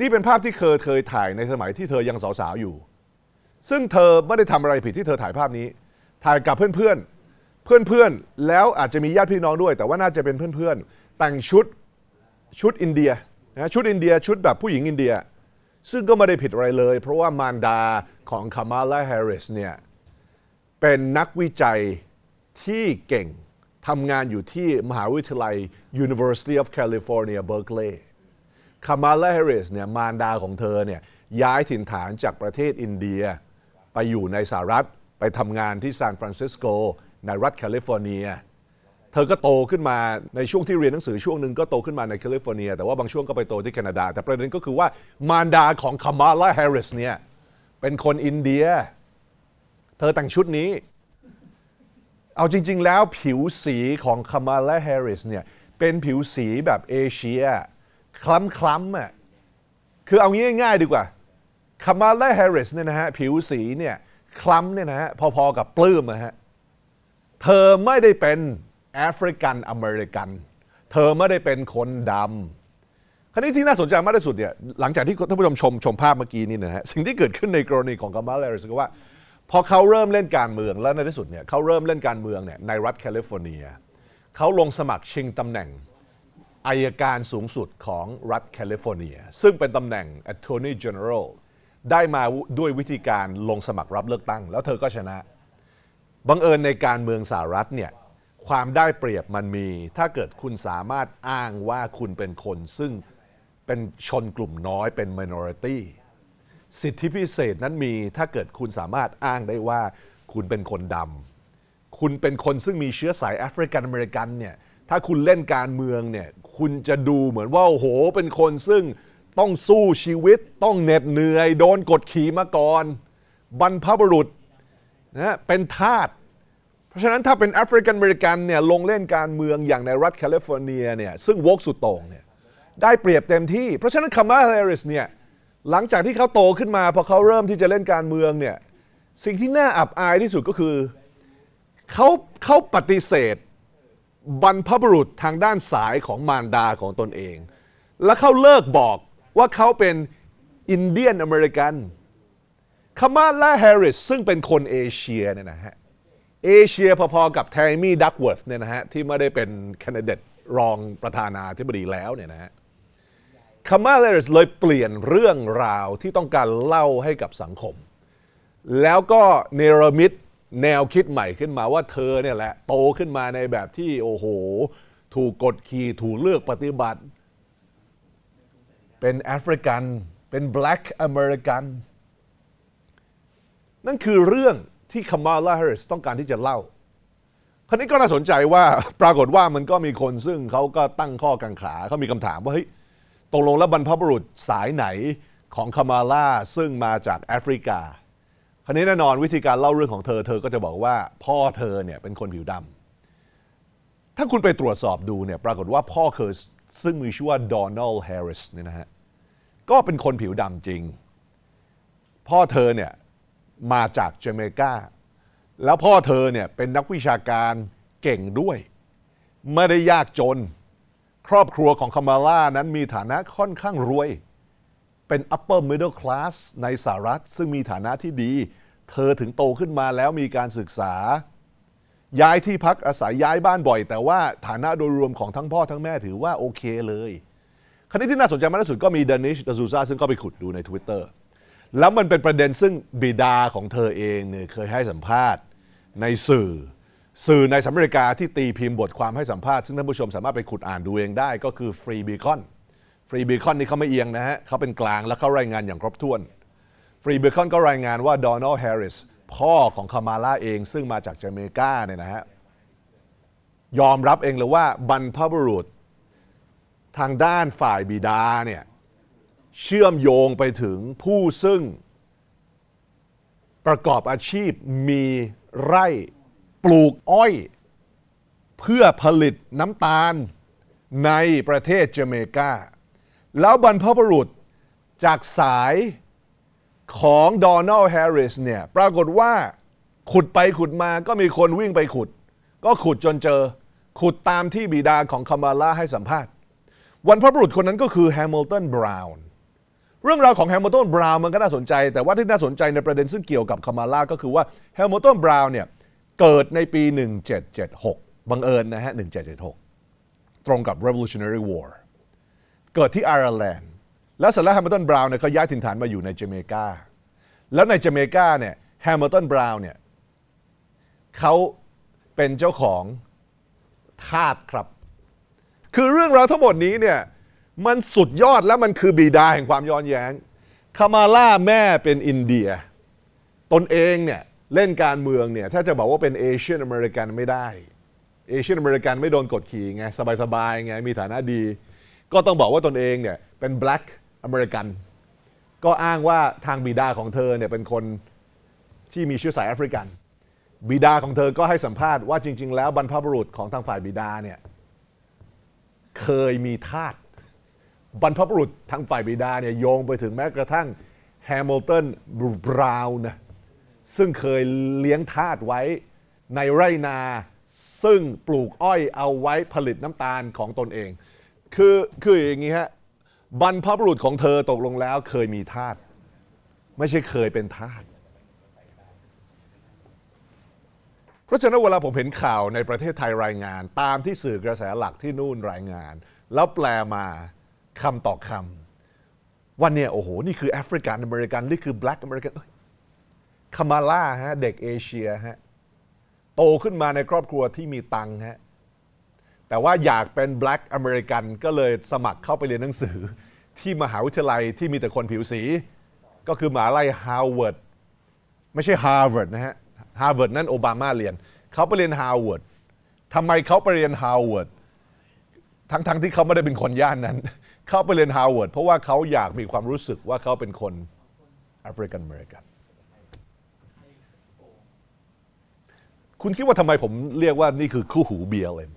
นี่เป็นภาพที่เธอเคยถ่ายในสมัยที่เธอยังสาวๆ อยู่ ซึ่งเธอไม่ได้ทำอะไรผิดที่เธอถ่ายภาพนี้ ถ่ายกับเพื่อนๆ เพื่อนๆ แล้วอาจจะมีญาติพี่น้องด้วย แต่ว่าน่าจะเป็นเพื่อนๆ แต่งชุดชุดอินเดียนะ ชุดอินเดียชุดแบบผู้หญิงอินเดีย ซึ่งก็ไม่ได้ผิดอะไรเลย เพราะว่ามารดาของคามาลาแฮร์ริสเนี่ยเป็นนักวิจัยที่เก่ง ทำงานอยู่ที่มหาวิทยาลัย University of California Berkeley คามาลาเฮริสเนี่ยมารดาของเธอเนี่ยย้ายถิ่นฐานจากประเทศอินเดียไปอยู่ในสหรัฐไปทำงานที่ซานฟรานซิสโกในรัฐแคลิฟอร์เนีย เธอก็โตขึ้นมาในช่วงที่เรียนหนังสือช่วงหนึ่งก็โตขึ้นมาในแคลิฟอร์เนีย แต่ว่าบางช่วงก็ไปโตที่แคนาดา แต่ประเด็นก็คือว่ามารดาของคามาลาเฮริสเนี่ยเป็นคนอินเดีย เธอแต่งชุดนี้เอาจริงๆแล้วผิวสีของคามาลาเฮริสเนี่ยเป็นผิวสีแบบเอเชียคล้ำคล้ำอ่ะ คือเอางี้ง่าย ๆ ดีกว่าคามาลาแฮร์ริสเนี่ยนะฮะผิวสีเนี่ยคล้ำเนี่ยนะฮะพอ ๆ กับปลื้มนะฮะ เธอไม่ได้เป็นแอฟริกันอเมริกัน เธอไม่ได้เป็นคนดำคราวนี้ที่น่าสนใจมากที่สุดเนี่ย หลังจากที่ท่านผู้ชมชมชมภาพเมื่อกี้นี่นะฮะ สิ่งที่เกิดขึ้นในกรณีของกามาลาแฮร์ริสก็ว่า พอเขาเริ่มเล่นการเมือง แล้วในที่สุดเนี่ยเขาเริ่มเล่นการเมืองเนี่ยในรัฐแคลิฟอร์เนียเขาลงสมัครชิงตำแหน่งอายการสูงสุดของรัฐแคลิฟอร์เนียซึ่งเป็นตำแหน่ง Attorney General ได้มาด้วยวิธีการลงสมัครรับเลือกตั้ง แล้วเธอก็ชนะ บังเอิญในการเมืองสหรัฐเนี่ยความได้เปรียบมันมี ถ้าเกิดคุณสามารถอ้างว่าคุณเป็นคนซึ่งเป็นชนกลุ่มน้อยเป็น minority สิทธิพิเศษนั้นมีถ้าเกิดคุณสามารถอ้างได้ว่าคุณเป็นคนดำคุณเป็นคนซึ่งมีเชื้อสายแอฟริกันอเมริกันเนี่ยถ้าคุณเล่นการเมืองเนี่ยคุณจะดูเหมือนว่า โอ้โหเป็นคนซึ่งต้องสู้ชีวิต ต้องเหน็ดเหนื่อย โดนกดขี่มาก่อน บรรพบุรุษนะเป็นทาสเพราะฉะนั้นถ้าเป็นแอฟริกันอเมริกันเนี่ยลงเล่นการเมืองอย่างในรัฐแคลิฟอร์เนียเนี่ยซึ่งวกสุดโต่งเนี่ยได้เปรียบเต็มที่ เพราะฉะนั้นคามาเฮริสเนี่ยหลังจากที่เขาโตขึ้นมาพอเขาเริ่มที่จะเล่นการเมืองเนี่ยสิ่งที่น่าอับอายที่สุดก็คือเขาเขาปฏิเสธบรรพบุรุษทางด้านสายของมารดาของตนเอง และเขาเลิกบอกว่าเขาเป็นอินเดียนอเมริกันคามาล่าแฮร์ริส ซึ่งเป็นคนเอเชียเนี่ยนะฮะเอเชียพอๆกับแทมี่ดักเวิร์ธเนี่ยนะฮะที่ไม่ได้เป็นแคนาเดตรองประธานาธิบดีแล้วเนี่ยนะฮะคามาลาเฮริสเลยเปลี่ยนเรื่องราวที่ต้องการเล่าให้กับสังคม แล้วก็เนรมิตแนวคิดใหม่ขึ้นมาว่าเธอเนี่ยแหละ โตขึ้นมาในแบบที่โอ้โห ถูกกดขี่ถูกเลือกปฏิบัติ เป็นแอฟริกันเป็นแบล็กอเมริกันนั่นคือเรื่องที่คามาลาเฮริสต้องการที่จะเล่า คราวนี้ก็น่าสนใจว่าปรากฏว่ามันก็มีคนซึ่งเขาก็ตั้งข้อกังขาเขามีคำถามว่าเฮ้ยตกลงแล้วบรรพบุรุษสายไหนของคามาลาซึ่งมาจากแอฟริกาคราวนี้แน่นอนวิธีการเล่าเรื่องของเธอเธอก็จะบอกว่าพ่อเธอเนี่ยเป็นคนผิวดำ ถ้าคุณไปตรวจสอบดูเนี่ยปรากฏว่าพ่อเคยซึ่งมีชื่อว่าดอนัลแฮร์ริสเนี่ยนะฮะก็เป็นคนผิวดำจริง พ่อเธอเนี่ยมาจากเจเมกา แล้วพ่อเธอเนี่ยเป็นนักวิชาการเก่งด้วย ไม่ได้ยากจนครอบครัวของคามาล่านั้นมีฐานะค่อนข้างรวยเป็น upper middle class ในสหรัฐซึ่งมีฐานะที่ดี เธอถึงโตขึ้นมาแล้วมีการศึกษา ย้ายที่พักอาศัยย้ายบ้านบ่อย แต่ว่าฐานะโดยรวมของทั้งพ่อทั้งแม่ถือว่าโอเคเลยคดนี้ที่น่าสนใจมากที่สุดก็มีเดนิชดาซูซาซึ่งก็ไปขุดดูใน Twitter แล้วมันเป็นประเด็นซึ่งบิดาของเธอเองเนี่ยเคยให้สัมภาษณ์ในสื่อ สื่อในสหรัฐอเมริกาที่ตีพิมพ์บทความให้สัมภาษณ์ซึ่งท่านผู้ชมสามารถไปขุดอ่านดูเองได้ ก็คือ Free Beacon รีเบคอนนี่เขาไม่เอียงนะฮะเขาเป็นกลางและเขารายงานอย่างครบถ้วน ฟรีเบคอนก็รายงานว่าโดนัลด์แฮร์ริสพ่อของคามาลาเองซึ่งมาจากเจเมกาเนี่ยนะฮะยอมรับเองเลยว่าบรรพบุรุษทางด้านฝ่ายบิดาเนี่ยเชื่อมโยงไปถึงผู้ซึ่งประกอบอาชีพมีไร่ปลูกอ้อย เพื่อผลิตน้ำตาลในประเทศเจเมกาแล้วบรรพบุรุษจากสายของดอนัลด์แฮร์ริสเนี่ย ปรากฏว่าขุดไปขุดมาก็มีคนวิ่งไปขุด ก็ขุดจนเจอขุดตามที่บิดาของคามาลาให้สัมภาษณ์ วันพระบุรุษคนนั้นก็คือแฮมิลตันบราวน์เรื่องราวของแฮมิลตันบราวน์มันก็น่าสนใจ แต่ว่าที่น่าสนใจในประเด็นซึ่งเกี่ยวกับคามาลาก็คือว่าแฮมิลตันบราวน์เนี่ยเกิดในปี 1776 บังเอิญนะฮะ 1776 ตรงกับ Revolutionary War เกิดที่ไอร์แลนด์ แล้วเสร็จแล้วแฮมิลตันบราวน์เนี่ยเขาย้ายถิ่นฐานมาอยู่ในเจเมกา แล้วในเจเมกาเนี่ยแฮมิลตันบราวน์เนี่ยเขาเป็นเจ้าของทาสครับ คือเรื่องราวทั้งหมดนี้เนี่ยมันสุดยอดและมันคือบีดาแห่งความย้อนแย้ง คามาล่าแม่เป็นอินเดีย ตนเองเนี่ยเล่นการเมืองเนี่ยถ้าจะบอกว่าเป็นเอเชียอเมริกันไม่ได้ เอเชียอเมริกันไม่โดนกดขี่ไง สบายๆไงมีฐานะดีก็ต้องบอกว่าตนเองเนี่ยเป็น black อเมริกัน ก็อ้างว่าทางบิดาของเธอเนี่ยเป็นคนที่มีเชื้อสายแอฟริกัน บิดาของเธอก็ให้สัมภาษณ์ว่าจริง ๆ แล้วบรรพบุรุษของทางฝ่ายบิดาเนี่ยเคยมีทาสบรรพบุรุษทางฝ่ายบิดาเนี่ยโยงไปถึงแม้กระทั่งแฮมิลตันบราวน์นะซึ่งเคยเลี้ยงทาสไว้ในไรนาซึ่งปลูกอ้อยเอาไว้ผลิตน้ำตาลของตนเองคือคืออย่างนี้ฮะบรรพบุรุษของเธอตกลงแล้วเคยมีทาสไม่ใช่เคยเป็นทาสเพราะฉะนั้นเวลาผมเห็นข่าวในประเทศไทยรายงาน ตามที่สื่อกระแสหลักที่นู่นรายงาน แล้วแปลมาคำต่อคำ วันเนี่ยโอ้โห นี่คือ แอฟริกัน อเมริกันนี่คือแบล็กอเมริกันคามาล่าฮะ เด็กเอเชียฮะ โตขึ้นมาในครอบครัวที่มีตังฮะแต่ว่าอยากเป็น black อเมริกันก็เลยสมัครเข้าไปเรียนหนังสือที่มหาวิทยาลัยที่มีแต่คนผิวสี ก็คือมหาลัยฮาร์วาร์ดไม่ใช่ฮาร์วาร์ดนะฮะฮาร์วาร์ดนั่นโอบามาเรียนเขาไปเรียนฮาร์วาร์ดทำไมเขาไปเรียนฮาร์วาร์ดทั้งๆทที่เขาไม่ได้เป็นคนย่านนั้น เข้าไปเรียนฮาร์วาร์ดเพราะว่าเขาอยากมีความรู้สึกว่าเขาเป็นคนแอฟริกันอเมริกันคุณคิดว่าทำไมผมเรียกว่านี่คือคู่หูเบียเลย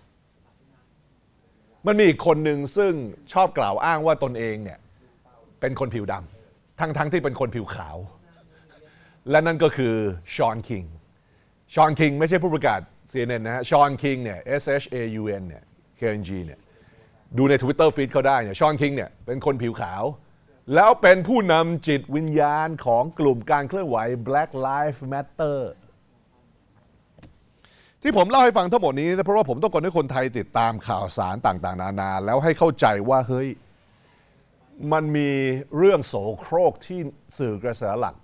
มันมีอีกคนหนึ่งซึ่งชอบกล่าวอ้างว่าตนเองเนี่ยเป็นคนผิวดำทั้งๆทที่เป็นคนผิวขาว และนั่นก็คือชอนคิงชอนคิงไม่ใช่ผู้ประกาศ CNN นะฮะชอนคิง เนี่ย S H A U N เนี่ย K N G เนี่ย ดูใน Twitter feed เขาได้เนี่ยชอนคิงเนี่ย เป็นคนผิวขาว แล้วเป็นผู้นำจิตวิญญาณของกลุ่มการเคลื่อนไหว Black Lives Matter ที่ผมเล่าให้ฟังทั้งหมดนี้นะเพราะว่าผมต้องการให้คนไทยติดตามข่าวสารต่าง ๆ นานาแล้วให้เข้าใจว่าเฮ้ยมันมีเรื่องโสโครกที่สื่อกระแสหลัก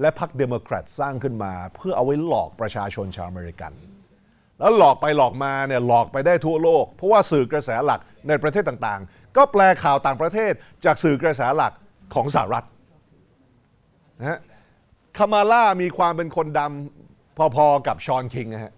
และพรรคเดโมแครตสร้างขึ้นมาเพื่อเอาไว้หลอกประชาชนชาวอเมริกัน แล้วหลอกไปหลอกมาเนี่ยหลอกไปได้ทั่วโลก เพราะว่าสื่อกระแสหลักในประเทศต่างๆ ก็แปลข่าวต่างประเทศจากสื่อกระแสหลักของสหรัฐนะฮะคามาล่ามีความเป็นคนดำพอๆกับชอนคิงนะฮะ